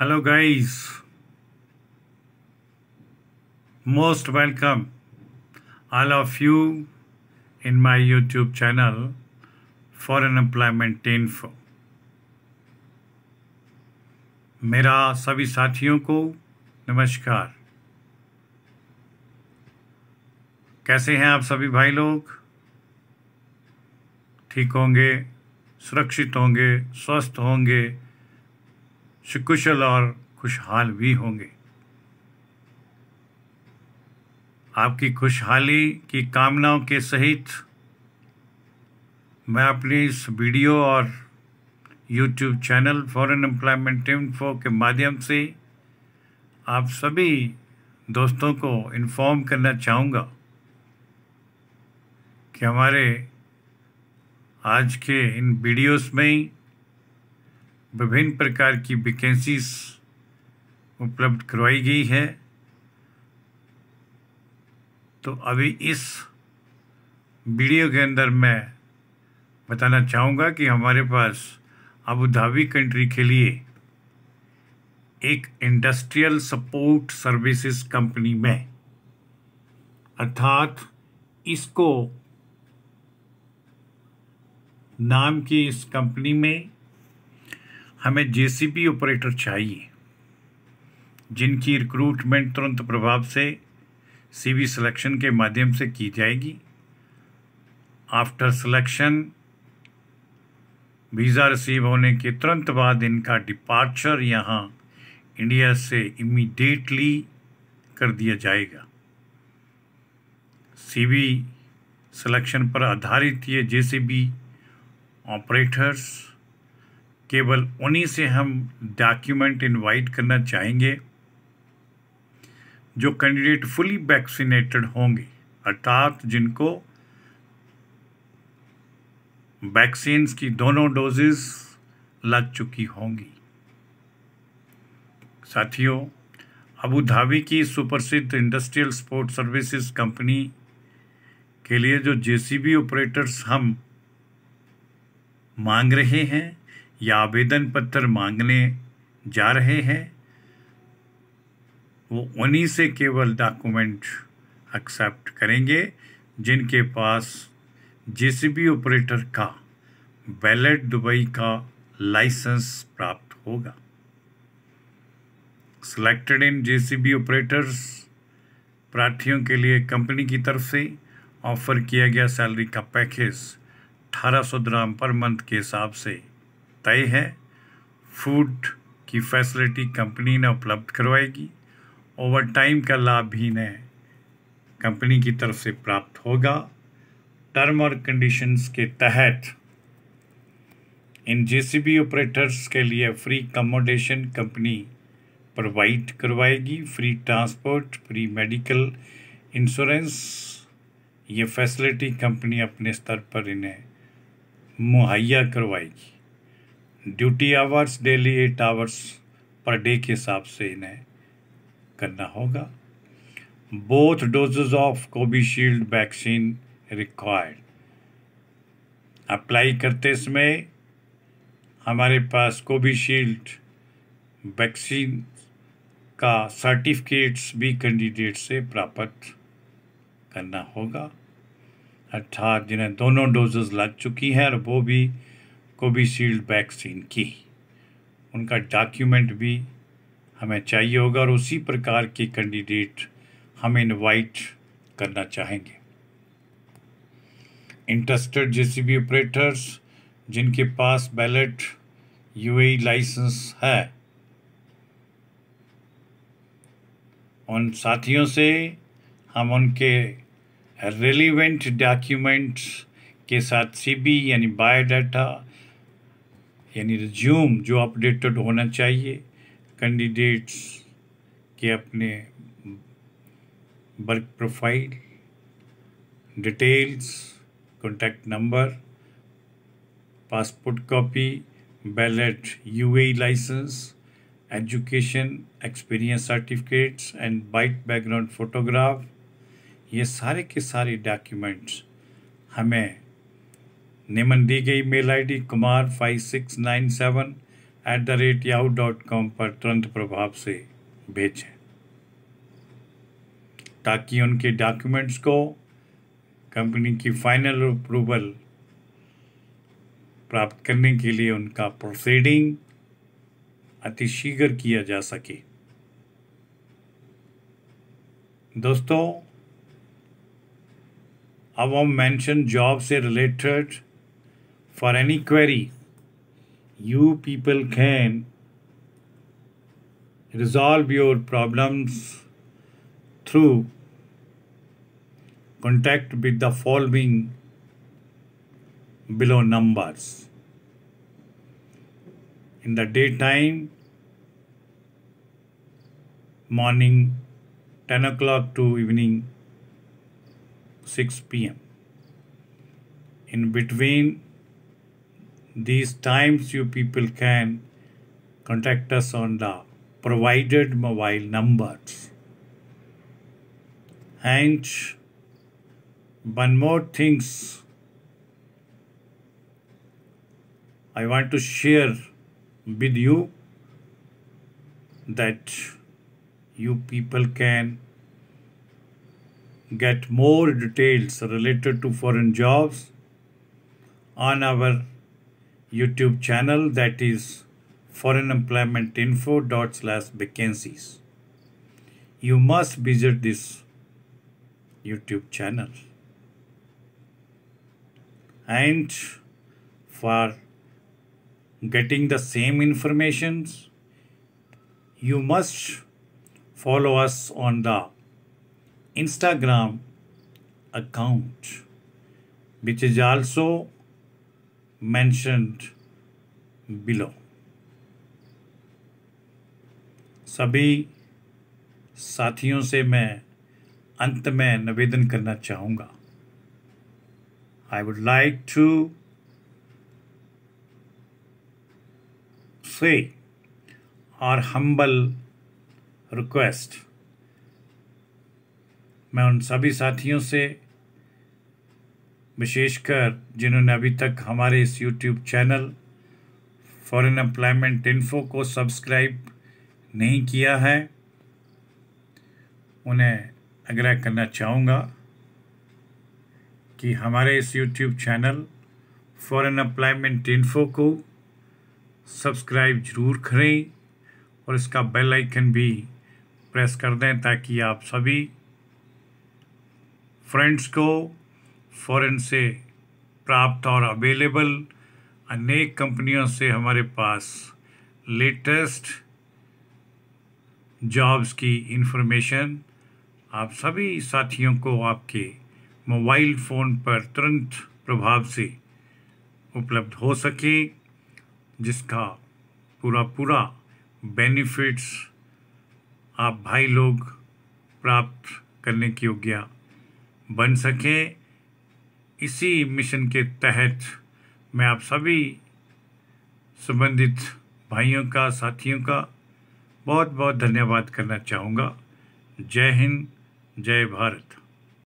Hello guys most welcome all of you in my YouTube channel for an unemployment info मेरा सभी साथियों को नमस्कार कैसे हैं आप सभी भाई लोग ठीक होंगे सुरक्षित होंगे स्वस्थ होंगे सुकुशल और खुशहाल भी होंगे आपकी खुशहाली की कामनाओं के सहित मैं अपनी इस वीडियो और YouTube channel foreign employment info के माध्यम से आप सभी दोस्तों को इन्फॉर्म करना चाहूँगा कि हमारे आज के इन वीडियोस में विभिन्न प्रकार की वैकेंसीज उपलब्ध करवाई गई है तो अभी इस वीडियो के अंदर मैं बताना चाहूँगा कि हमारे पास अबू धाबी कंट्री के लिए एक इंडस्ट्रियल सपोर्ट सर्विसेज कंपनी में अर्थात इसको नाम की इस कंपनी में हमें जेसीबी ऑपरेटर चाहिए जिनकी रिक्रूटमेंट तुरंत प्रभाव से सीवी सिलेक्शन के माध्यम से की जाएगी आफ्टर सिलेक्शन वीज़ा रिसीव होने के तुरंत बाद इनका डिपार्चर यहाँ इंडिया से इमीडिएटली कर दिया जाएगा सीवी सिलेक्शन पर आधारित ये जेसीबी ऑपरेटर्स केवल उन्हीं से हम डॉक्यूमेंट इनवाइट करना चाहेंगे जो कैंडिडेट फुली वैक्सीनेटेड होंगे अर्थात जिनको वैक्सीन की दोनों डोजेस लग चुकी होंगी साथियों अबू धाबी की सुप्रसिद्ध इंडस्ट्रियल स्पोर्ट सर्विसेज कंपनी के लिए जो जेसीबी ऑपरेटर्स हम मांग रहे हैं या आवेदन पत्र मांगने जा रहे हैं वो उन्हीं से केवल डॉक्यूमेंट एक्सेप्ट करेंगे जिनके पास जेसीबी ऑपरेटर का बैलेट दुबई का लाइसेंस प्राप्त होगा सिलेक्टेड इन जे ऑपरेटर्स प्रार्थियों के लिए कंपनी की तरफ से ऑफर किया गया सैलरी का पैकेज अठारह सौ ग्राम पर मंथ के हिसाब से तय है फूड की फैसिलिटी कंपनी ने उपलब्ध करवाएगी ओवर टाइम का लाभ भी इन्हें कंपनी की तरफ से प्राप्त होगा टर्म और कंडीशंस के तहत इन जेसीबी ऑपरेटर्स के लिए फ्री कमोडेशन कंपनी प्रोवाइड करवाएगी free transport free medical insurance ये फैसिलिटी कंपनी अपने स्तर पर इन्हें मुहैया करवाएगी duty hours daily eight hours per day के हिसाब से इन्हें करना होगा both doses of Covishield vaccine required apply करते समय हमारे पास कोविशील्ड वैक्सीन का सर्टिफिकेट्स भी कैंडिडेट से प्राप्त करना होगा अर्थात जिन्हें दोनों डोजेज लग चुकी हैं और वो भी कोविशील्ड वैक्सीन की उनका डॉक्यूमेंट भी हमें चाहिए होगा और उसी प्रकार के कैंडिडेट हम इनवाइट करना चाहेंगे इंटरेस्टेड जेसीबी ऑपरेटर्स जिनके पास बैलेट यूएई लाइसेंस है उन साथियों से हम उनके रेलिवेंट डॉक्यूमेंट्स के साथ सीबी यानी बायोडाटा यानी रिज्यूम जो अपडेटेड होना चाहिए कैंडिडेट्स के अपने work profile details contact number passport copy valid UAE licence education experience certificates and white background photograph ये सारे के सारे डॉक्यूमेंट्स हमें निमन दी गई mail ID Kumar five six nine seven eight the rate Yahoo dot com पर तुरंत प्रभाव से भेजें ताकि उनके डॉक्यूमेंट्स को कंपनी की फाइनल अप्रूवल प्राप्त करने के लिए उनका प्रोसीडिंग अतिशीघ्र किया जा सके दोस्तों अब हम मेंशन जॉब से related for any query you people can resolve your problems through contact with the following below numbers. In the daytime, morning 10 o'clock to evening 6 p.m. In between these times you people can contact us on the provided mobile numbers. And one more things I want to share with you that you people can get more details related to foreign jobs on our YouTube channel that is foreign employment info slash vacancies. You must visit this YouTube channel. And for getting the same information, you must follow us on the Instagram account, which is also mentioned below. सभी साथियों से मैं अंत में निवेदन करना चाहूँगा I would like to say our humble request मैं उन सभी साथियों से विशेषकर जिन्होंने अभी तक हमारे इस YouTube channel foreign employment info को सब्सक्राइब नहीं किया है उन्हें आग्रह करना चाहूँगा कि हमारे इस YouTube channel foreign employment info को सब्सक्राइब जरूर करें और इसका बेल आइकन भी प्रेस कर दें ताकि आप सभी फ्रेंड्स को फॉरेन से प्राप्त और अवेलेबल अनेक कंपनियों से हमारे पास लेटेस्ट जॉब्स की इन्फॉर्मेशन आप सभी साथियों को आपके मोबाइल फ़ोन पर तुरंत प्रभाव से उपलब्ध हो सके जिसका पूरा पूरा बेनिफिट्स आप भाई लोग प्राप्त करने की योग्य बन सकें इसी मिशन के तहत मैं आप सभी संबंधित भाइयों का साथियों का बहुत बहुत धन्यवाद करना चाहूँगा जय हिंद जय भारत